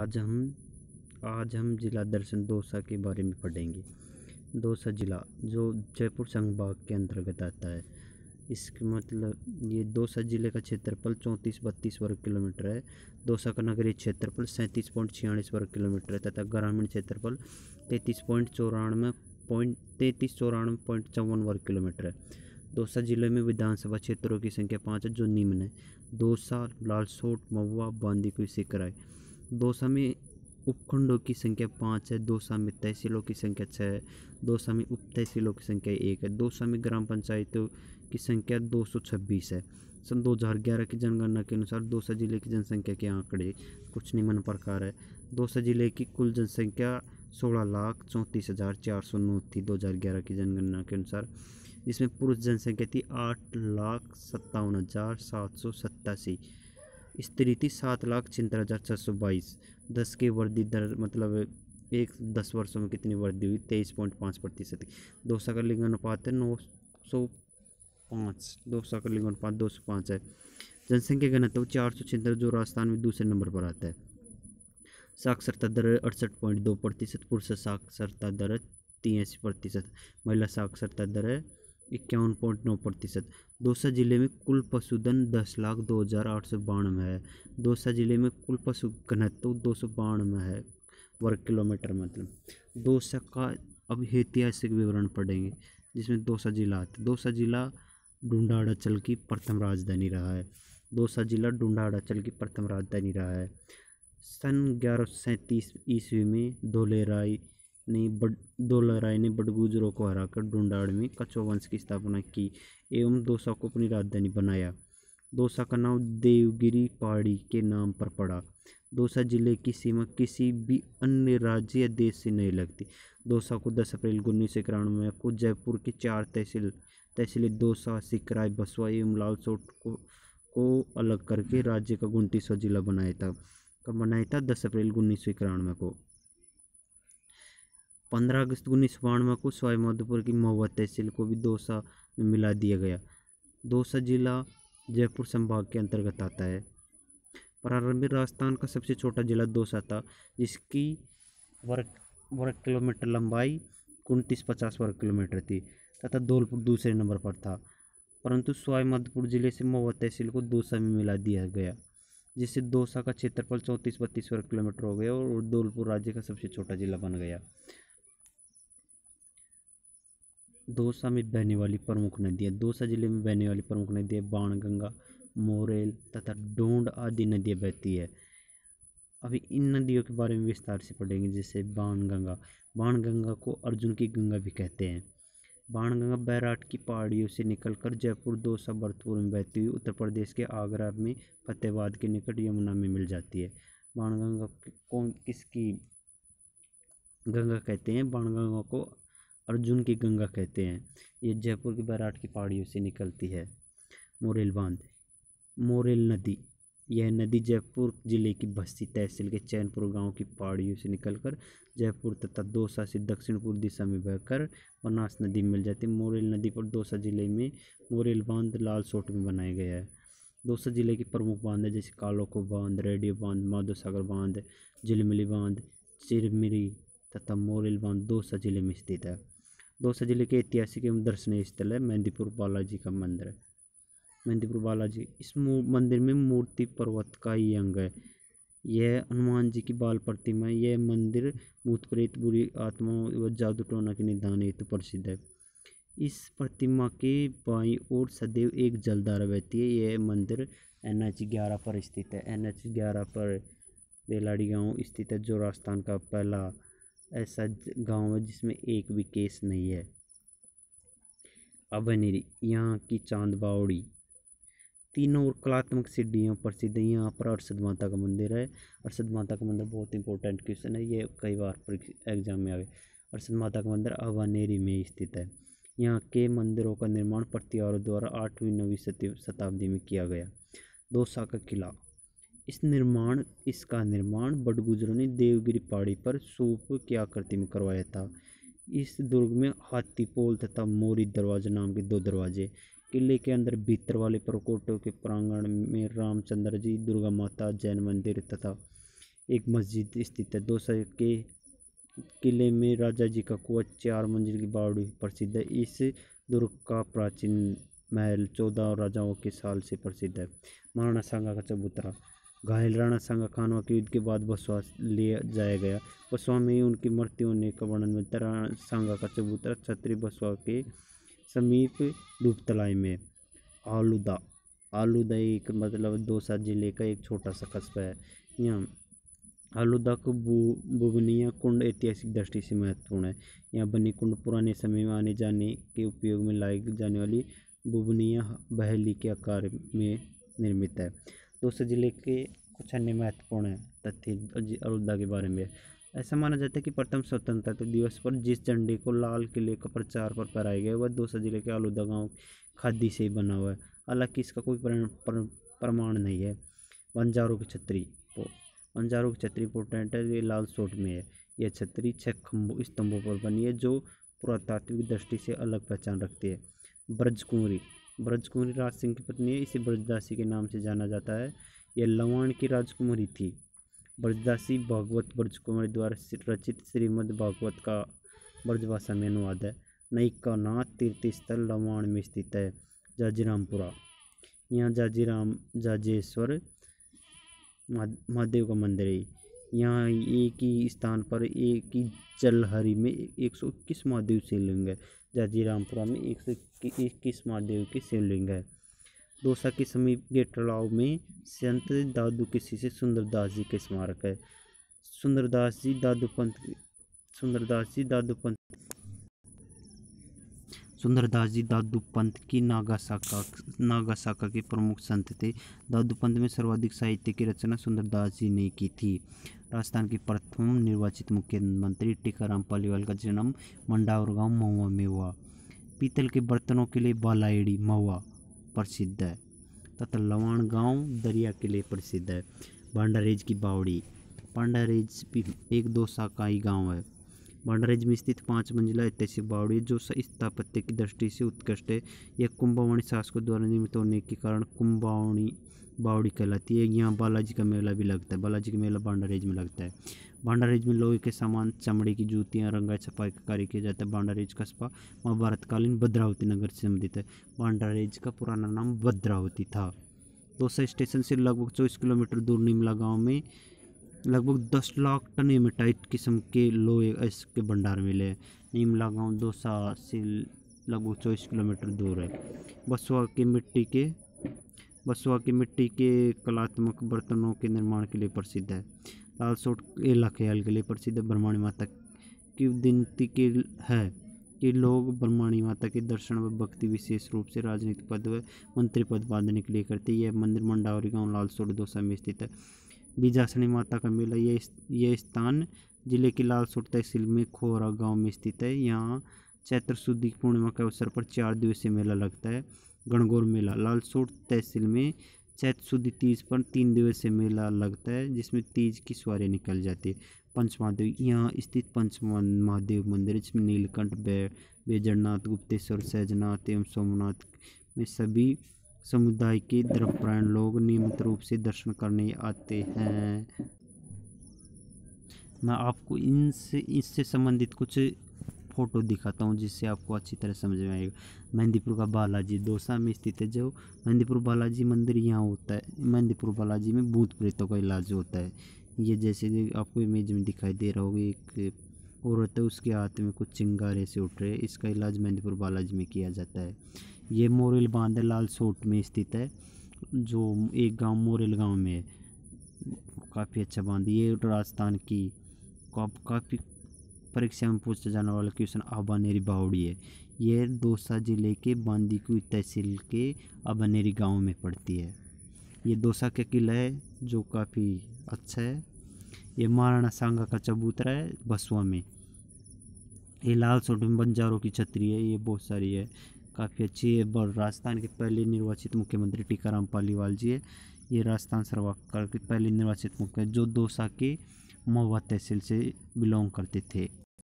आज हम आज हम ज़िला दर्शन दौसा के बारे में पढ़ेंगे दौसा ज़िला जो जयपुर संभाग के अंतर्गत आता है इसके मतलब ये दौसा ज़िले का क्षेत्रफल चौंतीस बत्तीस वर्ग किलोमीटर है दौसा का नगरीय क्षेत्रफल सैंतीस पॉइंट छियालीस वर्ग किलोमीटर है तथा ग्रामीण क्षेत्रफल तैंतीस पॉइंट चौरानवे पॉइंट तैंतीस चौरानवे पॉइंट चौवन वर्ग किलोमीटर है दौसा जिले में विधानसभा क्षेत्रों की संख्या पाँच है जो निम्न है दौसा लालसोट महुआ बांदीकुई सिकराई दोसा में उपखंडों की संख्या पाँच है दोसा में तहसीलों की संख्या छः है दोसा में उप तहसीलों की संख्या एक है दोसा में ग्राम पंचायतों की संख्या दो सौ छब्बीस है सन 2011 की जनगणना के अनुसार दौसा जिले की जनसंख्या के आंकड़े कुछ निम्न प्रकार है दोसा जिले की कुल जनसंख्या सोलह लाख चौंतीस हज़ार चार सौ नौ थी दो हज़ार ग्यारह की जनगणना के अनुसार इसमें पुरुष जनसंख्या थी आठ लाख सत्तावन हज़ार सात सौ सत्तासी स्त्री थी सात लाख छिहत्तर हज़ार छः सौ बाईस दस की वृद्धि दर मतलब एक दस वर्षों में कितनी वृद्धि हुई तेईस पॉइंट पाँच प्रतिशत दो का लिंग अनुपात है नौ सौ पाँच दो का लिंग अनुपात दो सौ पाँच है जनसंख्या घनत्व चार सौ छिहत्तर जो राजस्थान में दूसरे नंबर पर आता है साक्षरता दर अड़सठ पॉइंट दो प्रतिशत पुरुष साक्षरता दर तिरासी प्रतिशत महिला साक्षरता दर है इक्यावन पॉइंट नौ प्रतिशत दौसा जिले में कुल पशुधन दस लाख दो हज़ार आठ सौ बानवे है दौसा जिले में कुल पशु घनत्व दो सौ बानवे है वर्ग किलोमीटर मतलब दौसा का अब ऐतिहासिक विवरण पढ़ेंगे जिसमें दौसा जिला आता है दौसा जिला डूडाड़ाचल की प्रथम राजधानी रहा है दौसा जिला डूडाड़ाचल की प्रथम राजधानी रहा है सन ग्यारह सौ सैंतीस ईस्वी में धोलेराई ने बड दो राय ने बडगुजरों को हराकर डोंडाड़ में कछो वंश की स्थापना की एवं दोसा को अपनी राजधानी बनाया दोसा का नाम देवगिरी पहाड़ी के नाम पर पड़ा दोसा जिले की सीमा किसी भी अन्य राज्य या देश से नहीं लगती दोसा को 10 अप्रैल उन्नीस सौ इक्यानवे को जयपुर के चार तहसील तहसीलें दोसा सिकराय बसवा एवं लालसोट को को अलग करके राज्य का उनतीसवा जिला बनाया था कब बनाया था दस अप्रैल उन्नीस सौ इक्यानवे को पंद्रह अगस्त उन्नीस सौ बानवे को सवाईमाधोपुर की महुआ तहसील को भी दौसा में मिला दिया गया दौसा जिला जयपुर संभाग के अंतर्गत आता है प्रारंभिक राजस्थान का सबसे छोटा जिला दौसा था जिसकी वर्ग वर्ग किलोमीटर लंबाई उनतीस पचास वर्ग किलोमीटर थी तथा धौलपुर दूसरे नंबर पर था परंतु सवाईमाधोपुर जिले से महुआ तहसील को दौसा में मिला दिया गया जिससे दौसा का क्षेत्रफल चौंतीस बत्तीस वर्ग किलोमीटर हो गया और धौलपुर राज्य का सबसे छोटा जिला बन गया दौसा में बहने वाली प्रमुख नदियाँ दौसा जिले में बहने वाली प्रमुख नदियाँ बाणगंगा मोरेल तथा डोंड आदि नदियाँ बहती है अभी इन नदियों के बारे में विस्तार से पढ़ेंगे जैसे बाणगंगा बाणगंगा को अर्जुन की गंगा भी कहते हैं बाणगंगा बैराट की पहाड़ियों से निकलकर जयपुर दोसा भरतपुर में बहती हुई उत्तर प्रदेश के आगरा में फतेहबाद के निकट यमुना में मिल जाती है बाणगंगा कौन किसकी गंगा कहते हैं बाणगंगा को अर्जुन की गंगा कहते हैं ये जयपुर की बैराट की पहाड़ियों से निकलती है मोरेल बांध मोरेल नदी यह नदी जयपुर जिले की बस्ती तहसील के चैनपुर गांव की पहाड़ियों से निकलकर जयपुर तथा दौसा से दक्षिण पूर्व दिशा में बहकर बनास नदी मिल जाती है मोरेल नदी पर दौसा जिले में मोरेल बांध लाल सोट में बनाया गया है दोसा जिले के प्रमुख बांध है जैसे कालोको बांध रेडियो बांध माधो सागर बांध झिलमिली बांध चिरमिरी तथा मोरेल बांध दौसा जिले में स्थित है दौसा जिले के ऐतिहासिक एवं दर्शनीय स्थल है मेहंदीपुर बालाजी का मंदिर है मेहंदीपुर बालाजी इस मंदिर में मूर्ति पर्वत का ही अंग है यह हनुमान जी की बाल प्रतिमा है यह मंदिर भूत प्रेत बुरी आत्माओं व जादू टोना के निदान हेतु प्रसिद्ध है इस प्रतिमा के बाई और सदैव एक जलधारा बहती है यह मंदिर एन एच ग्यारह पर स्थित है एन एच ग्यारह पर बेलाड़ी गांव स्थित है जो राजस्थान का पहला ऐसा गांव है जिसमें एक भी केस नहीं है अभनिरी यहाँ की चांद बावड़ी तीनों और कलात्मक सिद्धियाँ प्रसिद्ध हैं यहाँ पर अरसद माता का मंदिर है अरसद माता का मंदिर बहुत इंपॉर्टेंट क्वेश्चन है ये कई बार एग्जाम में आ गए अरसद माता का मंदिर अभनेरी में स्थित है यहाँ के मंदिरों का निर्माण प्रतिहारों द्वारा आठवीं नौवीं शताब्दी में किया गया दो का किला इस निर्माण इसका निर्माण बटगुजरों ने देवगिरी पहाड़ी पर सूप की आकृति में करवाया था इस दुर्ग में हाथी पोल तथा मोरी दरवाजा नाम के दो दरवाजे किले के अंदर भीतर वाले प्रकोटों के प्रांगण में रामचंद्र जी दुर्गा माता जैन मंदिर तथा एक मस्जिद स्थित है दो के किले में राजा जी का कुआ चार मंजिल की बावड़ी प्रसिद्ध है इस दुर्ग का प्राचीन महल चौदह राजाओं के साल से प्रसिद्ध है महाराणा सांगा का चबूतरा घायल राणा सांगा खानवा के युद्ध के बाद बसवास लिया जाया गया बसवा में ही उनकी मृत्यु होने का वर्णन मिलता राणा सांगा का चबूतरा छत्री बसवा के समीप धूपतलाई में आलूदा आलूदा एक मतलब दो सात जिले का एक छोटा सा कस्बा है यहाँ आलूदा को बुगनिया बुबनिया कुंड ऐतिहासिक दृष्टि से महत्वपूर्ण है यहाँ बनी कुंड पुराने समय में आने जाने के उपयोग में लाई जाने वाली बुबनिया बहेली के आकार में निर्मित है दूसरे तो ज़िले के कुछ अन्य महत्वपूर्ण तथ्य अलुद्दा के बारे में ऐसा माना जाता है कि प्रथम स्वतंत्रता दिवस पर जिस झंडे को लाल किले का प्रचार पर फहराया गया वह दूसरे ज़िले के आलूदा गाँव खादी से ही बना हुआ है हालांकि इसका कोई प्रमाण नहीं है वंजारों की छतरी वंजारों की छतरी पोर्टेंट है ये लाल सोट में है यह छतरी छः खम्भों स्तंभों पर बनी है जो पुरातात्विक दृष्टि से अलग पहचान रखती है ब्रज कुंवरी ब्रजकुमारी राज सिंह की पत्नी है इसे ब्रजदासी के नाम से जाना जाता है यह लवाण की राजकुमारी थी ब्रजदासी भागवत ब्रजकुमारी द्वारा रचित श्रीमद् भागवत का ब्रजभाषा में अनुवाद है का नाथ तीर्थ स्थल लवाण में स्थित है जाजीरामपुरा यहाँ जाजीराम जाजेश्वर महादेव का मंदिर है यहाँ एक ही स्थान पर एक ही जलहरी में एक सौ इक्कीस महादेव शिवलिंग है रामपुरा में एक सौ इक्कीस महादेव के शिवलिंग है दौसा के समीप गेटलाव में संत दादू के शिष्य सुंदरदास जी के स्मारक है सुंदरदास जी दादू पंत सुंदरदास जी दादू पंत सुंदरदास जी दादू पंथ की नागा शाखा नागा शाखा के प्रमुख संत थे दादू पंथ में सर्वाधिक साहित्य की रचना सुंदरदास जी ने की थी राजस्थान के प्रथम निर्वाचित मुख्यमंत्री टीकाराम पालीवाल का जन्म मंडावर गांव महुआ में हुआ पीतल के बर्तनों के लिए बालाएड़ी महुआ प्रसिद्ध है तथा लवाण गांव दरिया के लिए प्रसिद्ध है भांडारेज की बावड़ी पांडारेज एक दो शाकाई गांव है वाडरेज में स्थित पाँच मंजिला ऐतिहासिक बावड़ी जो स्थापत्य की दृष्टि से उत्कृष्ट है यह कुंभवाणी शासकों द्वारा निर्मित होने के कारण कुंभवाणी बावड़ी कहलाती है यहाँ बालाजी का मेला भी लगता है बालाजी का मेला बांडारेज में लगता है बांडारेज में लोहे के सामान चमड़े की जूतियाँ रंगाई छपाई का कार्य किया जाता है बांडारेज कस्बा महाभारतकालीन भद्रावती नगर से संबंधित है बांडारेज का पुराना नाम भद्रावती था दौसा स्टेशन से लगभग चौबीस किलोमीटर दूर निमला गाँव में लगभग दस लाख टन एमेटाइट किस्म के लोहे इसके भंडार मिले हैं नीमला गांव दौसा से लगभग चौबीस किलोमीटर दूर है बसुआ की मिट्टी के बसुआ की मिट्टी के कलात्मक बर्तनों के निर्माण के लिए प्रसिद्ध है लाल सोट ख्याल के लिए प्रसिद्ध ब्रह्माणी माता की विनती के है कि लोग ब्रह्माणी माता के दर्शन व भक्ति विशेष रूप से राजनीतिक पद व मंत्री पद बांधने के लिए करते हैं यह मंदिर मंडावरी गाँव लाल सोट दौसा में स्थित है बीजासनी माता का मेला यह यह स्थान जिले की लालसोट तहसील में खोरा गांव में स्थित है यहाँ चैत्र शुद्ध पूर्णिमा के अवसर पर चार दिवसीय मेला लगता है गणगौर मेला लालसोट तहसील में चैत्र शुद्ध तीज पर तीन दिवसीय मेला लगता है जिसमें तीज की सवारी निकल जाती है पंचमहादेव यहाँ स्थित पंच महादेव मंदिर जिसमें नीलकंठ बे बेजरनाथ गुप्तेश्वर सहजनाथ एवं सोमनाथ में सभी समुदाय के धर्मपरायण लोग नियमित रूप से दर्शन करने आते हैं मैं आपको इनसे इससे संबंधित कुछ फ़ोटो दिखाता हूँ जिससे आपको अच्छी तरह समझ में आएगा मेहंदीपुर का बालाजी दोसा में स्थित है जो मेहंदीपुर बालाजी मंदिर यहाँ होता है मेहंदीपुर बालाजी में भूत प्रेतों का इलाज होता है ये जैसे आपको इमेज में दिखाई दे रहा होगा एक औरत है उसके हाथ में कुछ चिंगारे से उठ रहे हैं इसका इलाज मेहंदीपुर बालाजी में किया जाता है ये मोरेल बांध लाल सोट में स्थित है जो एक गांव मोरेल गांव में है काफ़ी अच्छा बांध ये राजस्थान की काफ़ी परीक्षा में पूछा जाने वाला क्वेश्चन आबानेरी बावड़ी है ये दौसा जिले के बांदीकुई तहसील के आबानेरी गांव में पड़ती है ये दौसा का किला है जो काफ़ी अच्छा है ये महाराणा सांगा का चबूतरा है बसवा में ये लाल सोट में बंजारों की छतरी है ये बहुत सारी है काफ़ी अच्छी है और राजस्थान के पहले निर्वाचित मुख्यमंत्री टीकाराम पालीवाल जी है ये राजस्थान सरकार के पहले निर्वाचित मुख्य जो दोसा के महुआ तहसील से बिलोंग करते थे